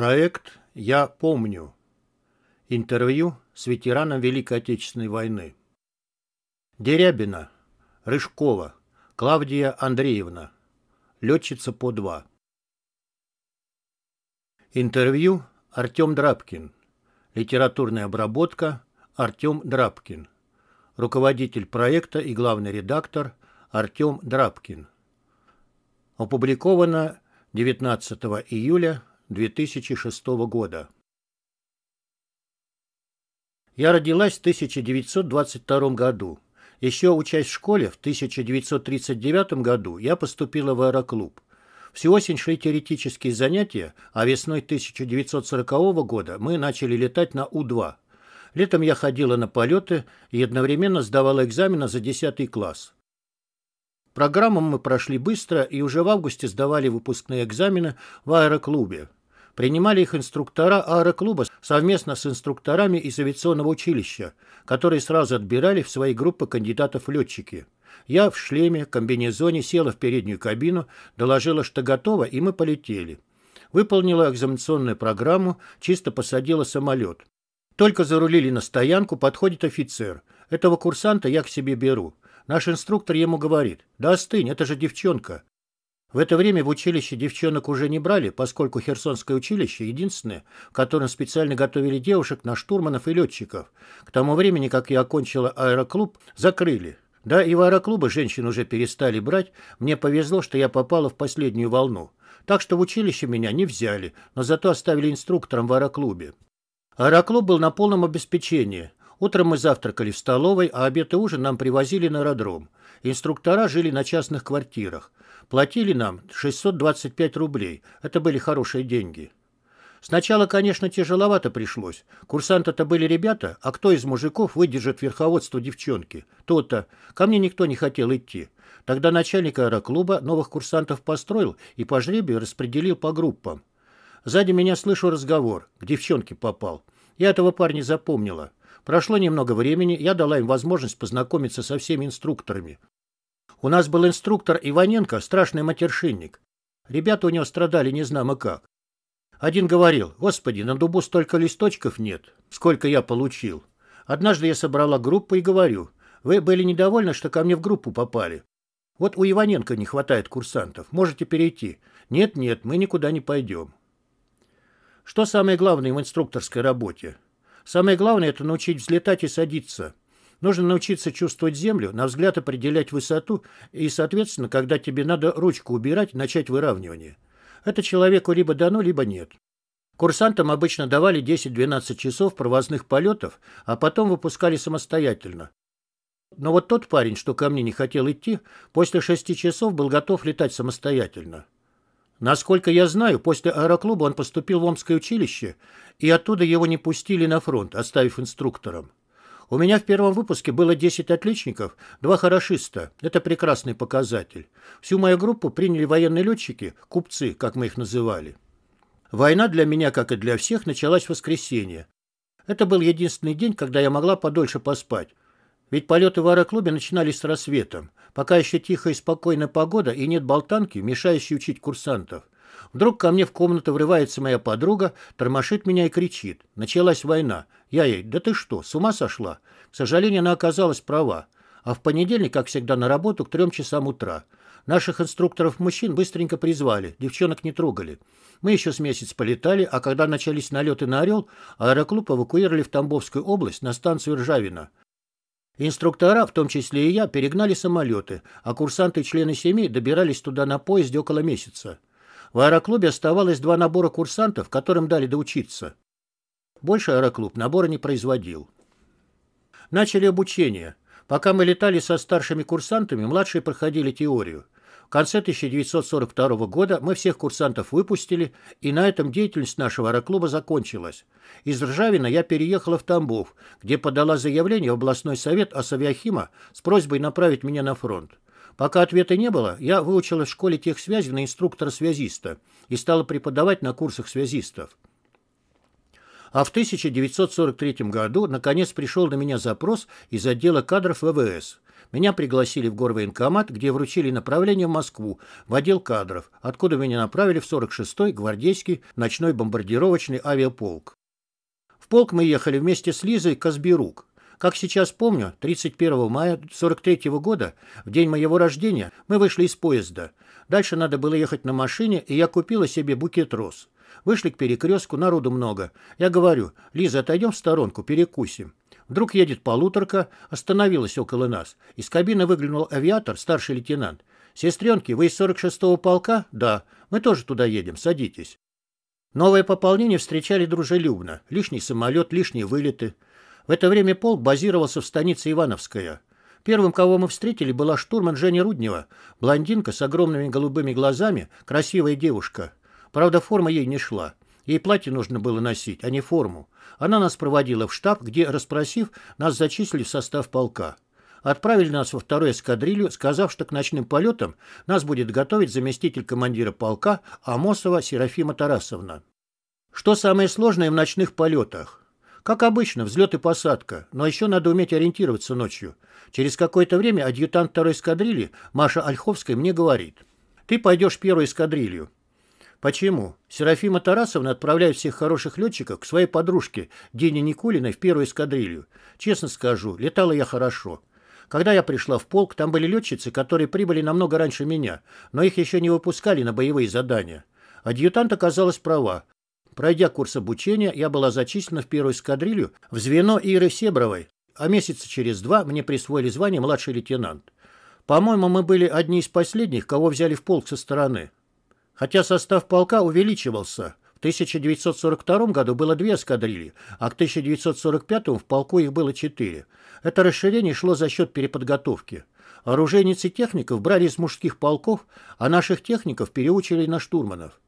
Проект «Я помню». Интервью с ветераном Великой Отечественной войны. Дерябина, Рыжкова, Клавдия Андреевна. Летчица по два. Интервью Артем Драбкин. Литературная обработка Артем Драбкин. Руководитель проекта и главный редактор Артем Драбкин. Опубликовано 19 июля 2006 года. Я родилась в 1922 году. Еще учась в школе, в 1939 году я поступила в аэроклуб. Всю осень шли теоретические занятия, а весной 1940 года мы начали летать на У-2. Летом я ходила на полеты и одновременно сдавала экзамены за 10 класс. Программу мы прошли быстро и уже в августе сдавали выпускные экзамены в аэроклубе принимали их инструктора аэроклуба совместно с инструкторами из авиационного училища, которые сразу отбирали в свои группы кандидатов в летчики. Я в шлеме, комбинезоне села в переднюю кабину, доложила, что готова, и мы полетели. Выполнила экзаменационную программу, чисто посадила самолет. Только зарулили на стоянку, подходит офицер. Этого курсанта я к себе беру. Наш инструктор ему говорит, да остынь, это же девчонка. В это время в училище девчонок уже не брали, поскольку Херсонское училище единственное, в котором специально готовили девушек на штурманов и летчиков. К тому времени, как я окончила аэроклуб, закрыли. Да, и в аэроклубы женщин уже перестали брать. Мне повезло, что я попала в последнюю волну. Так что в училище меня не взяли, но зато оставили инструктором в аэроклубе. Аэроклуб был на полном обеспечении. Утром мы завтракали в столовой, а обед и ужин нам привозили на аэродром. Инструктора жили на частных квартирах. Платили нам 625 рублей. Это были хорошие деньги. Сначала, конечно, тяжеловато пришлось. Курсанты-то были ребята, а кто из мужиков выдержит верховодство девчонки? То-то. Ко мне никто не хотел идти. Тогда начальник аэроклуба новых курсантов построил и по жребию распределил по группам. Сзади меня слышу разговор. К девчонке попал. Я этого парня запомнила. Прошло немного времени, я дала им возможность познакомиться со всеми инструкторами. У нас был инструктор Иваненко, страшный матершинник. Ребята у него страдали незнамо как. Один говорил, «Господи, на дубу столько листочков нет, сколько я получил». Однажды я собрала группу и говорю, «Вы были недовольны, что ко мне в группу попали. Вот у Иваненко не хватает курсантов, можете перейти». «Нет-нет, мы никуда не пойдем». Что самое главное в инструкторской работе? Самое главное – это научить взлетать и садиться. Нужно научиться чувствовать землю, на взгляд определять высоту и, соответственно, когда тебе надо ручку убирать, начать выравнивание. Это человеку либо дано, либо нет. Курсантам обычно давали 10-12 часов провозных полетов, а потом выпускали самостоятельно. Но вот тот парень, что ко мне не хотел идти, после 6 часов был готов летать самостоятельно. Насколько я знаю, после аэроклуба он поступил в Омское училище, и оттуда его не пустили на фронт, оставив инструктором. У меня в первом выпуске было 10 отличников, два хорошиста. Это прекрасный показатель. Всю мою группу приняли военные летчики, купцы, как мы их называли. Война для меня, как и для всех, началась в воскресенье. Это был единственный день, когда я могла подольше поспать. Ведь полеты в аэроклубе начинались с рассветом. Пока еще тихая и спокойная погода и нет болтанки, мешающей учить курсантов – Вдруг ко мне в комнату врывается моя подруга, тормошит меня и кричит. Началась война. Я ей, да ты что, с ума сошла? К сожалению, она оказалась права. А в понедельник, как всегда, на работу к трем часам утра. Наших инструкторов-мужчин быстренько призвали, девчонок не трогали. Мы еще с месяц полетали, а когда начались налеты на «Орел», аэроклуб эвакуировали в Тамбовскую область на станцию Ржавина. Инструктора, в том числе и я, перегнали самолеты, а курсанты и члены семей добирались туда на поезде около месяца. В аэроклубе оставалось два набора курсантов, которым дали доучиться. Больше аэроклуб набора не производил. Начали обучение. Пока мы летали со старшими курсантами, младшие проходили теорию. В конце 1942 года мы всех курсантов выпустили, и на этом деятельность нашего аэроклуба закончилась. Из Ржавина я переехала в Тамбов, где подала заявление в областной совет Асавиахима с просьбой направить меня на фронт. Пока ответа не было, я выучилась в школе техсвязи на инструктора-связиста и стала преподавать на курсах связистов. А в 1943 году, наконец, пришел на меня запрос из отдела кадров ВВС. Меня пригласили в горвоенкомат, где вручили направление в Москву, в отдел кадров, откуда меня направили в 46-й гвардейский ночной бомбардировочный авиаполк. В полк мы ехали вместе с Лизой Казбирук. Как сейчас помню, 31 мая 1943 года, в день моего рождения, мы вышли из поезда. Дальше надо было ехать на машине, и я купила себе букет роз. Вышли к перекрестку, народу много. Я говорю, Лиза, отойдем в сторонку, перекусим. Вдруг едет полуторка, остановилась около нас. Из кабины выглянул авиатор, старший лейтенант. «Сестренки, вы из 46-го полка?» «Да. Мы тоже туда едем. Садитесь». Новое пополнение встречали дружелюбно. Лишний самолет, лишние вылеты – в это время полк базировался в станице Ивановская. Первым, кого мы встретили, была штурман Женя Руднева, блондинка с огромными голубыми глазами, красивая девушка. Правда, форма ей не шла. Ей платье нужно было носить, а не форму. Она нас проводила в штаб, где, расспросив, нас зачислили в состав полка. Отправили нас во вторую эскадрилью, сказав, что к ночным полетам нас будет готовить заместитель командира полка Амосова Серафима Тарасовна. Что самое сложное в ночных полетах? Как обычно, взлет и посадка, но еще надо уметь ориентироваться ночью. Через какое-то время адъютант второй эскадрильи Маша Ольховская мне говорит. Ты пойдешь первой эскадрилью. Почему? Серафима Тарасовна отправляет всех хороших летчиков к своей подружке Дине Никулиной в первую эскадрилью. Честно скажу, летала я хорошо. Когда я пришла в полк, там были летчицы, которые прибыли намного раньше меня, но их еще не выпускали на боевые задания. Адъютант оказалась права. Пройдя курс обучения, я была зачислена в первую эскадрилью в звено Иры Себровой, а месяца через два мне присвоили звание младший лейтенант. По-моему, мы были одни из последних, кого взяли в полк со стороны. Хотя состав полка увеличивался. В 1942 году было две эскадрильи, а к 1945 в полку их было четыре. Это расширение шло за счет переподготовки. Оружейницы техников брали из мужских полков, а наших техников переучили на штурманов.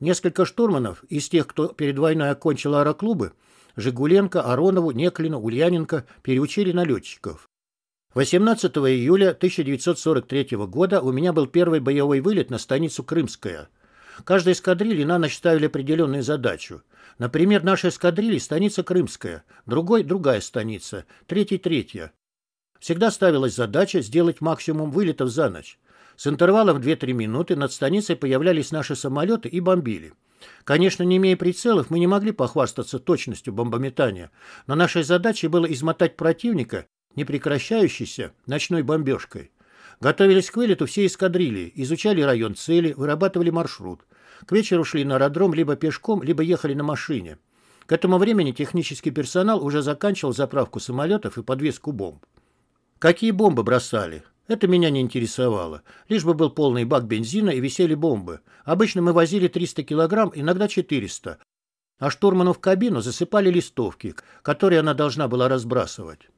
Несколько штурманов из тех, кто перед войной окончил аэроклубы, Жигуленко, Аронову, Неклину, Ульяненко переучили на летчиков. 18 июля 1943 года у меня был первый боевой вылет на станицу Крымская. Каждой эскадрилье на ночь ставили определенную задачу. Например, нашей эскадрилье станица Крымская, другой – другая станица, третьей – третья. Всегда ставилась задача сделать максимум вылетов за ночь. С интервалом 2-3 минуты над станицей появлялись наши самолеты и бомбили. Конечно, не имея прицелов, мы не могли похвастаться точностью бомбометания, но нашей задачей было измотать противника непрекращающейся ночной бомбежкой. Готовились к вылету все эскадрильи, изучали район цели, вырабатывали маршрут. К вечеру шли на аэродром либо пешком, либо ехали на машине. К этому времени технический персонал уже заканчивал заправку самолетов и подвеску бомб. Какие бомбы бросали? Это меня не интересовало. Лишь бы был полный бак бензина и висели бомбы. Обычно мы возили 300 килограмм, иногда 400. А штурману в кабину засыпали листовки, которые она должна была разбрасывать.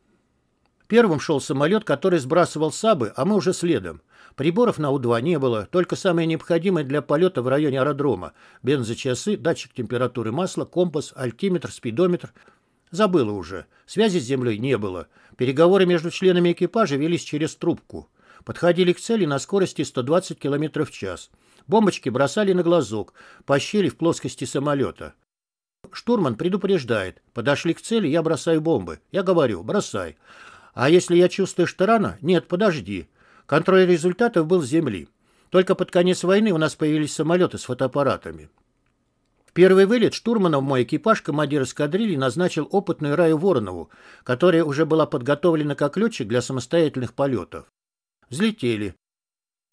Первым шел самолет, который сбрасывал сабы, а мы уже следом. Приборов на У-2 не было, только самое необходимое для полета в районе аэродрома. Бензочасы, датчик температуры масла, компас, альтиметр, спидометр – Забыла уже. Связи с землей не было. Переговоры между членами экипажа велись через трубку. Подходили к цели на скорости 120 км в час. Бомбочки бросали на глазок, по щели в плоскости самолета. Штурман предупреждает. Подошли к цели, я бросаю бомбы. Я говорю, бросай. А если я чувствую, что Нет, подожди. Контроль результатов был с земли. Только под конец войны у нас появились самолеты с фотоаппаратами. Первый вылет штурмана в мой экипаж командир эскадрильи назначил опытную Раю Воронову, которая уже была подготовлена как летчик для самостоятельных полетов. Взлетели.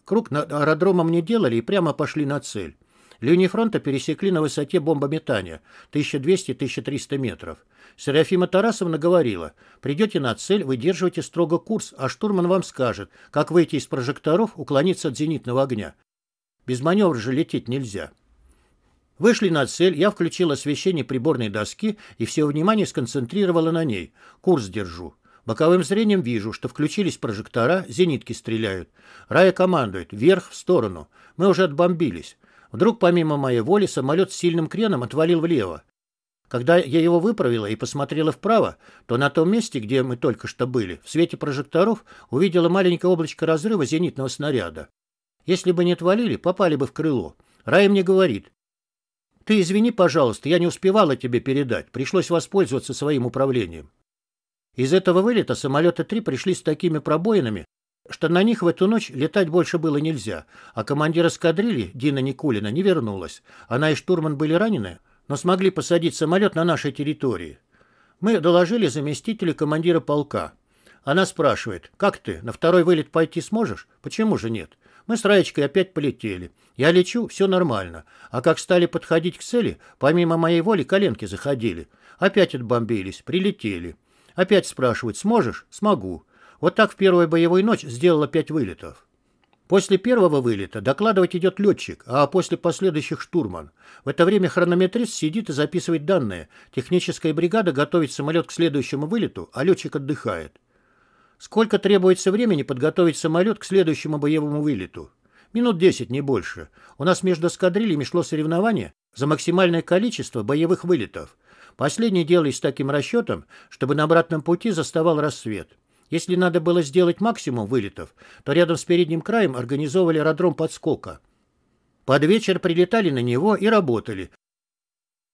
Круг над аэродромом не делали и прямо пошли на цель. Линии фронта пересекли на высоте бомбометания 1200-1300 метров. Серафима Тарасовна говорила, придете на цель, выдерживайте строго курс, а штурман вам скажет, как выйти из прожекторов, уклониться от зенитного огня. Без маневра же лететь нельзя. Вышли на цель, я включил освещение приборной доски и все внимание сконцентрировало на ней. Курс держу. Боковым зрением вижу, что включились прожектора, зенитки стреляют. Рая командует. Вверх, в сторону. Мы уже отбомбились. Вдруг, помимо моей воли, самолет с сильным креном отвалил влево. Когда я его выправила и посмотрела вправо, то на том месте, где мы только что были, в свете прожекторов увидела маленькое облачко разрыва зенитного снаряда. Если бы не отвалили, попали бы в крыло. Рая мне говорит, ты извини, пожалуйста, я не успевала тебе передать. Пришлось воспользоваться своим управлением. Из этого вылета самолеты три пришли с такими пробоинами, что на них в эту ночь летать больше было нельзя, а командир эскадрильи Дина Никулина не вернулась. Она и штурман были ранены, но смогли посадить самолет на нашей территории. Мы доложили заместителю командира полка. Она спрашивает, как ты, на второй вылет пойти сможешь? Почему же нет? Мы с Раечкой опять полетели. Я лечу, все нормально. А как стали подходить к цели, помимо моей воли коленки заходили. Опять отбомбились, прилетели. Опять спрашивают, сможешь? Смогу. Вот так в первую боевую ночь сделала пять вылетов. После первого вылета докладывать идет летчик, а после последующих штурман. В это время хронометрист сидит и записывает данные. Техническая бригада готовит самолет к следующему вылету, а летчик отдыхает. Сколько требуется времени подготовить самолет к следующему боевому вылету? Минут 10, не больше. У нас между эскадрильями шло соревнование за максимальное количество боевых вылетов. Последний делались с таким расчетом, чтобы на обратном пути заставал рассвет. Если надо было сделать максимум вылетов, то рядом с передним краем организовывали аэродром подскока. Под вечер прилетали на него и работали.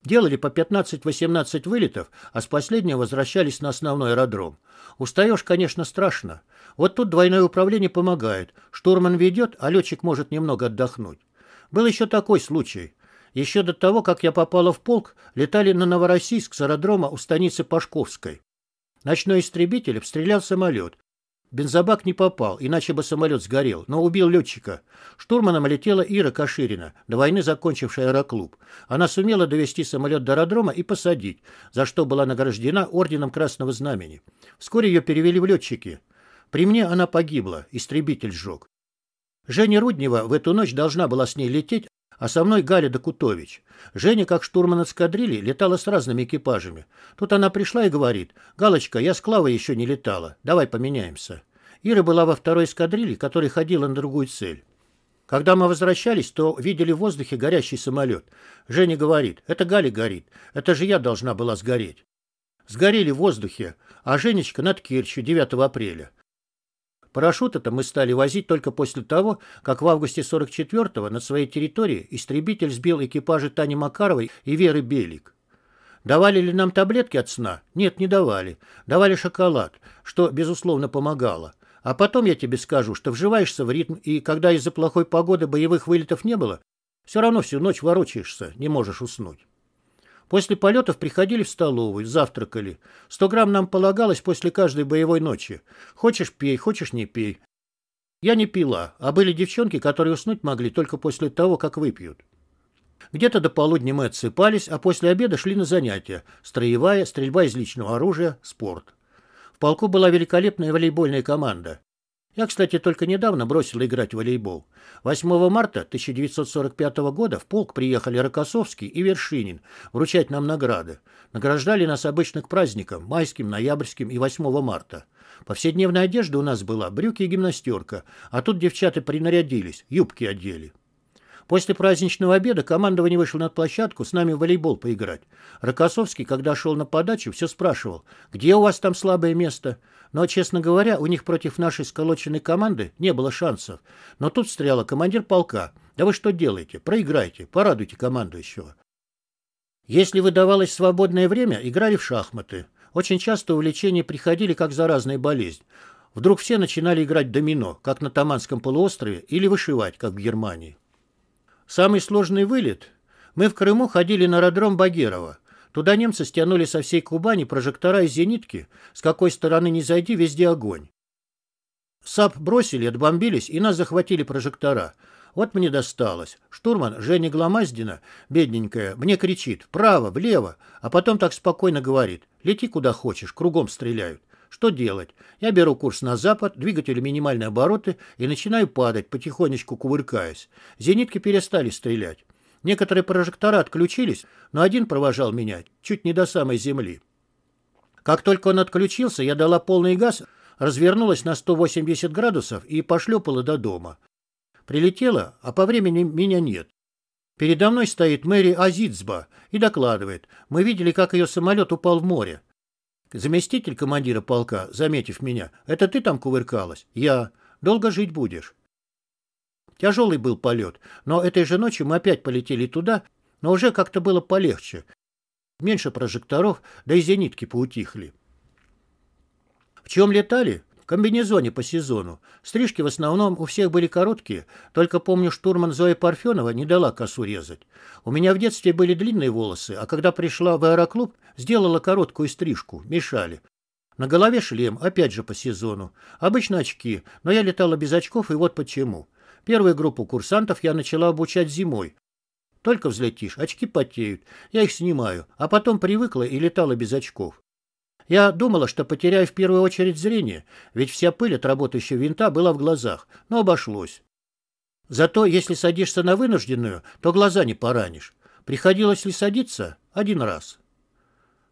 Делали по 15-18 вылетов, а с последнего возвращались на основной аэродром. Устаешь, конечно, страшно. Вот тут двойное управление помогает. Штурман ведет, а летчик может немного отдохнуть. Был еще такой случай. Еще до того, как я попала в полк, летали на Новороссийск с аэродрома у станицы Пашковской. Ночной истребитель обстрелял самолет, Бензобак не попал, иначе бы самолет сгорел, но убил летчика. Штурманом летела Ира Каширина, до войны закончившая аэроклуб. Она сумела довести самолет до аэродрома и посадить, за что была награждена орденом Красного Знамени. Вскоре ее перевели в летчики. При мне она погибла, истребитель сжег. Женя Руднева в эту ночь должна была с ней лететь, а со мной Галя Докутович. Женя, как штурман эскадрильи, летала с разными экипажами. Тут она пришла и говорит, «Галочка, я с Клавой еще не летала, давай поменяемся». Ира была во второй эскадрилье, которая ходила на другую цель. Когда мы возвращались, то видели в воздухе горящий самолет. Женя говорит, это Галя горит, это же я должна была сгореть. Сгорели в воздухе, а Женечка над Кирчью 9 апреля. Парашют это мы стали возить только после того, как в августе 44-го на своей территории истребитель сбил экипажи Тани Макаровой и Веры Белик. Давали ли нам таблетки от сна? Нет, не давали. Давали шоколад, что, безусловно, помогало. А потом я тебе скажу, что вживаешься в ритм, и когда из-за плохой погоды боевых вылетов не было, все равно всю ночь ворочаешься, не можешь уснуть. После полетов приходили в столовую, завтракали. 100 грамм нам полагалось после каждой боевой ночи. Хочешь – пей, хочешь – не пей. Я не пила, а были девчонки, которые уснуть могли только после того, как выпьют. Где-то до полудня мы отсыпались, а после обеда шли на занятия. Строевая, стрельба из личного оружия, спорт. В полку была великолепная волейбольная команда. Я, кстати, только недавно бросил играть в волейбол. 8 марта 1945 года в полк приехали Рокоссовский и Вершинин вручать нам награды. Награждали нас обычных к праздникам, майским, ноябрьским и 8 марта. Повседневная одежда у нас была, брюки и гимнастерка, а тут девчата принарядились, юбки одели. После праздничного обеда командование вышло на площадку с нами в волейбол поиграть. Рокоссовский, когда шел на подачу, все спрашивал, где у вас там слабое место? Но, честно говоря, у них против нашей сколоченной команды не было шансов. Но тут стреляла командир полка. Да вы что делаете? Проиграйте, порадуйте командующего. Если выдавалось свободное время, играли в шахматы. Очень часто увлечения приходили как заразная болезнь. Вдруг все начинали играть домино, как на Таманском полуострове, или вышивать, как в Германии. Самый сложный вылет. Мы в Крыму ходили на аэродром Багирова. Туда немцы стянули со всей Кубани прожектора и зенитки, с какой стороны не зайди, везде огонь. САП бросили, отбомбились, и нас захватили прожектора. Вот мне досталось. Штурман Женя Гломаздина, бедненькая, мне кричит право, влево!», а потом так спокойно говорит «Лети куда хочешь, кругом стреляют». Что делать? Я беру курс на запад, двигатель минимальные обороты и начинаю падать, потихонечку кувыркаясь. Зенитки перестали стрелять. Некоторые прожектора отключились, но один провожал меня чуть не до самой земли. Как только он отключился, я дала полный газ, развернулась на 180 градусов и пошлепала до дома. Прилетела, а по времени меня нет. Передо мной стоит Мэри Азицба и докладывает. Мы видели, как ее самолет упал в море. Заместитель командира полка, заметив меня, «Это ты там кувыркалась?» «Я. Долго жить будешь?» Тяжелый был полет, но этой же ночью мы опять полетели туда, но уже как-то было полегче. Меньше прожекторов, да и зенитки поутихли. В чем летали? В комбинезоне по сезону. Стрижки в основном у всех были короткие, только помню, штурман Зоя Парфенова не дала косу резать. У меня в детстве были длинные волосы, а когда пришла в аэроклуб, сделала короткую стрижку, мешали. На голове шлем, опять же по сезону. Обычно очки, но я летала без очков, и вот почему. Первую группу курсантов я начала обучать зимой. Только взлетишь, очки потеют, я их снимаю, а потом привыкла и летала без очков. Я думала, что потеряю в первую очередь зрение, ведь вся пыль от работающего винта была в глазах, но обошлось. Зато если садишься на вынужденную, то глаза не поранишь. Приходилось ли садиться? Один раз.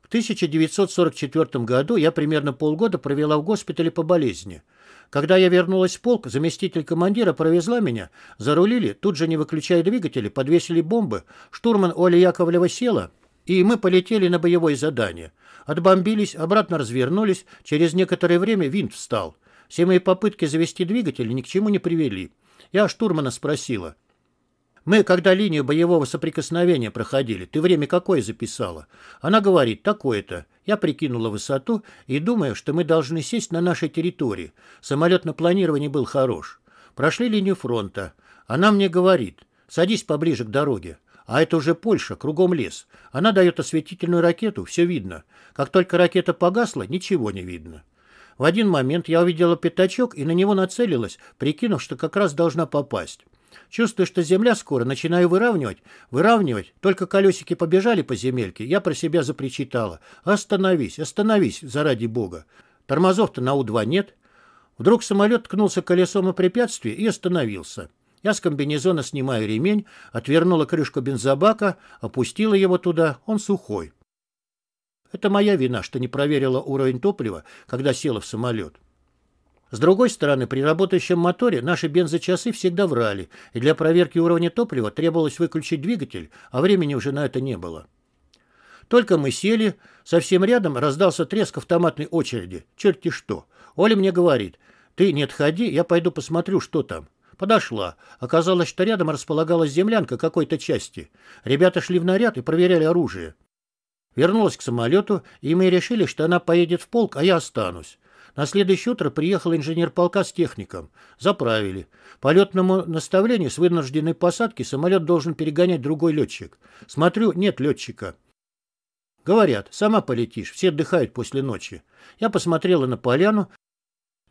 В 1944 году я примерно полгода провела в госпитале по болезни – когда я вернулась в полк, заместитель командира провезла меня, зарулили, тут же не выключая двигатели, подвесили бомбы, штурман Оля Яковлева села, и мы полетели на боевое задание. Отбомбились, обратно развернулись, через некоторое время винт встал. Все мои попытки завести двигатель ни к чему не привели. Я штурмана спросила – мы, когда линию боевого соприкосновения проходили, ты время какое записала? Она говорит, такое-то. Я прикинула высоту и думаю, что мы должны сесть на нашей территории. Самолет на планировании был хорош. Прошли линию фронта. Она мне говорит, садись поближе к дороге. А это уже Польша, кругом лес. Она дает осветительную ракету, все видно. Как только ракета погасла, ничего не видно. В один момент я увидела пятачок и на него нацелилась, прикинув, что как раз должна попасть. Чувствую, что земля скоро. Начинаю выравнивать. Выравнивать. Только колесики побежали по земельке. Я про себя запричитала. Остановись, остановись, заради бога. Тормозов-то на У-2 нет. Вдруг самолет ткнулся колесом о препятствие и остановился. Я с комбинезона снимаю ремень, отвернула крышку бензобака, опустила его туда, он сухой. Это моя вина, что не проверила уровень топлива, когда села в самолет. С другой стороны, при работающем моторе наши бензочасы всегда врали, и для проверки уровня топлива требовалось выключить двигатель, а времени уже на это не было. Только мы сели, совсем рядом раздался треск автоматной очереди. Черти что. Оля мне говорит, ты не отходи, я пойду посмотрю, что там. Подошла. Оказалось, что рядом располагалась землянка какой-то части. Ребята шли в наряд и проверяли оружие. Вернулась к самолету, и мы решили, что она поедет в полк, а я останусь. На следующее утро приехал инженер полка с техником. Заправили. По летному наставлению с вынужденной посадки самолет должен перегонять другой летчик. Смотрю, нет летчика. Говорят, сама полетишь, все отдыхают после ночи. Я посмотрела на поляну.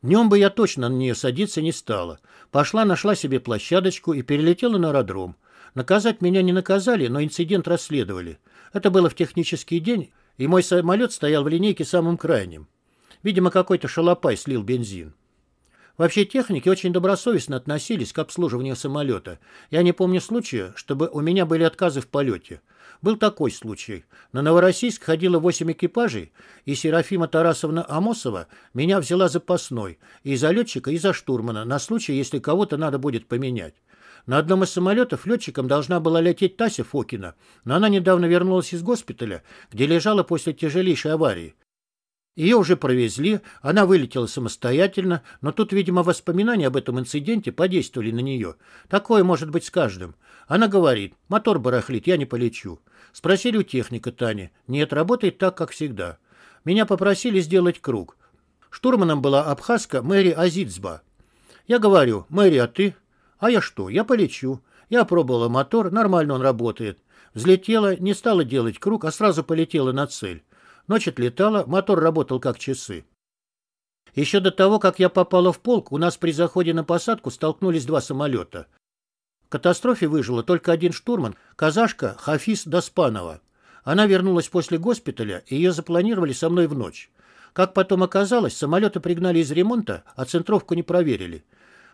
Днем бы я точно на нее садиться не стала. Пошла, нашла себе площадочку и перелетела на аэродром. Наказать меня не наказали, но инцидент расследовали. Это было в технический день, и мой самолет стоял в линейке самым крайним. Видимо, какой-то шалопай слил бензин. Вообще техники очень добросовестно относились к обслуживанию самолета. Я не помню случая, чтобы у меня были отказы в полете. Был такой случай. На Новороссийск ходило 8 экипажей, и Серафима Тарасовна Амосова меня взяла запасной, и за летчика, и за штурмана, на случай, если кого-то надо будет поменять. На одном из самолетов летчиком должна была лететь Тася Фокина, но она недавно вернулась из госпиталя, где лежала после тяжелейшей аварии. Ее уже провезли, она вылетела самостоятельно, но тут, видимо, воспоминания об этом инциденте подействовали на нее. Такое может быть с каждым. Она говорит, мотор барахлит, я не полечу. Спросили у техника Тани. Нет, работает так, как всегда. Меня попросили сделать круг. Штурманом была абхазка Мэри Азицба. Я говорю, Мэри, а ты? А я что? Я полечу. Я пробовала мотор, нормально он работает. Взлетела, не стала делать круг, а сразу полетела на цель. Ночь отлетала, мотор работал как часы. Еще до того, как я попала в полк, у нас при заходе на посадку столкнулись два самолета. В катастрофе выжило только один штурман, казашка Хафиз Доспанова. Она вернулась после госпиталя, и ее запланировали со мной в ночь. Как потом оказалось, самолеты пригнали из ремонта, а центровку не проверили.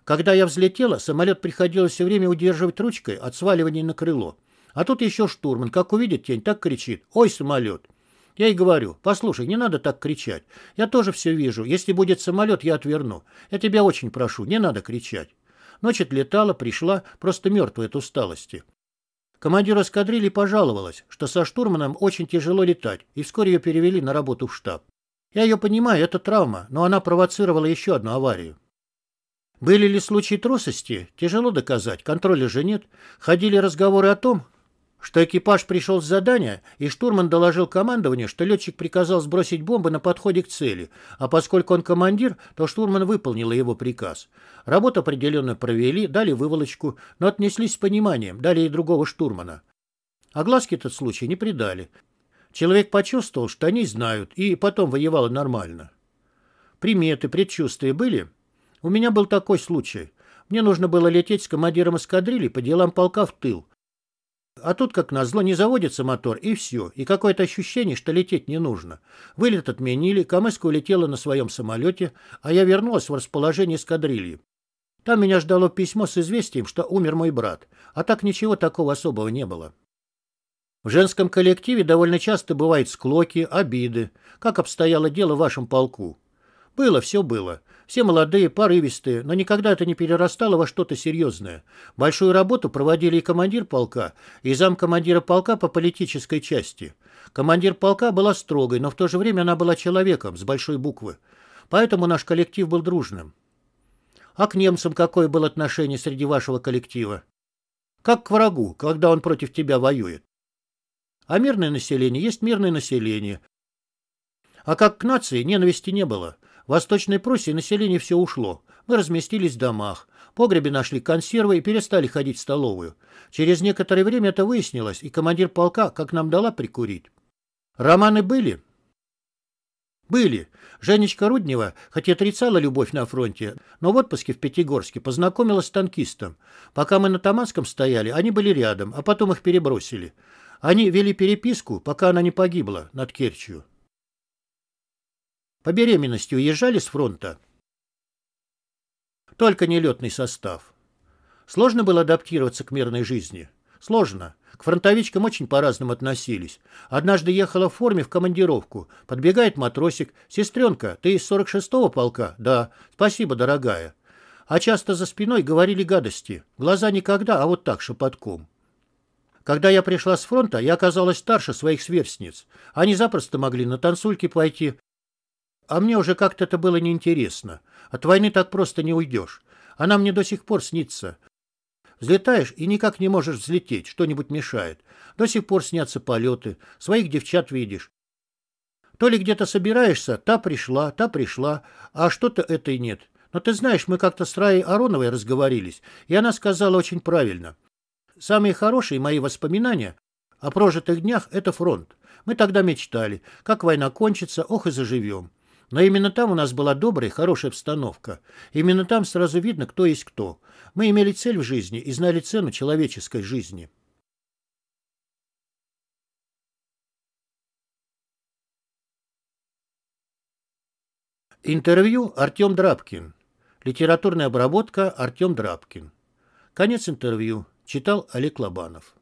Когда я взлетела, самолет приходилось все время удерживать ручкой от сваливания на крыло. А тут еще штурман, как увидит тень, так кричит «Ой, самолет!» Я ей говорю, послушай, не надо так кричать. Я тоже все вижу. Если будет самолет, я отверну. Я тебя очень прошу, не надо кричать. Ночь отлетала, пришла, просто мертвая от усталости. Командир эскадрильи пожаловалась, что со штурманом очень тяжело летать, и вскоре ее перевели на работу в штаб. Я ее понимаю, это травма, но она провоцировала еще одну аварию. Были ли случаи трусости, тяжело доказать, контроля же нет. Ходили разговоры о том, что экипаж пришел с задания, и штурман доложил командованию, что летчик приказал сбросить бомбы на подходе к цели, а поскольку он командир, то штурман выполнил его приказ. Работу определенно провели, дали выволочку, но отнеслись с пониманием, дали и другого штурмана. А глазки этот случай не придали. Человек почувствовал, что они знают, и потом воевало нормально. Приметы, предчувствия были? У меня был такой случай. Мне нужно было лететь с командиром эскадрильи по делам полка в тыл – а тут, как назло, не заводится мотор, и все. И какое-то ощущение, что лететь не нужно. Вылет отменили, Камыска улетела на своем самолете, а я вернулась в расположение эскадрильи. Там меня ждало письмо с известием, что умер мой брат. А так ничего такого особого не было. В женском коллективе довольно часто бывают склоки, обиды. Как обстояло дело в вашем полку? Было, все было. Все молодые, порывистые, но никогда это не перерастало во что-то серьезное. Большую работу проводили и командир полка, и замкомандира полка по политической части. Командир полка была строгой, но в то же время она была человеком, с большой буквы. Поэтому наш коллектив был дружным. А к немцам какое было отношение среди вашего коллектива? Как к врагу, когда он против тебя воюет. А мирное население есть мирное население. А как к нации ненависти не было. В Восточной Пруссии население все ушло. Мы разместились в домах. В погребе нашли консервы и перестали ходить в столовую. Через некоторое время это выяснилось, и командир полка как нам дала прикурить. Романы были? Были. Женечка Руднева, хоть и отрицала любовь на фронте, но в отпуске в Пятигорске познакомилась с танкистом. Пока мы на Таманском стояли, они были рядом, а потом их перебросили. Они вели переписку, пока она не погибла, над Керчью. По беременности уезжали с фронта? Только нелетный состав. Сложно было адаптироваться к мирной жизни? Сложно. К фронтовичкам очень по-разному относились. Однажды ехала в форме в командировку. Подбегает матросик. «Сестренка, ты из 46-го полка?» «Да». «Спасибо, дорогая». А часто за спиной говорили гадости. Глаза никогда, а вот так, шепотком. Когда я пришла с фронта, я оказалась старше своих сверстниц. Они запросто могли на танцульки пойти, а мне уже как-то это было неинтересно. От войны так просто не уйдешь. Она мне до сих пор снится. Взлетаешь и никак не можешь взлететь, что-нибудь мешает. До сих пор снятся полеты, своих девчат видишь. То ли где-то собираешься, та пришла, та пришла, а что-то этой нет. Но ты знаешь, мы как-то с Раей Ароновой разговорились, и она сказала очень правильно. Самые хорошие мои воспоминания о прожитых днях – это фронт. Мы тогда мечтали, как война кончится, ох и заживем. Но именно там у нас была добрая, хорошая обстановка. Именно там сразу видно, кто есть кто. Мы имели цель в жизни и знали цену человеческой жизни. Интервью Артем Драбкин. Литературная обработка Артем Драбкин. Конец интервью. Читал Олег Лобанов.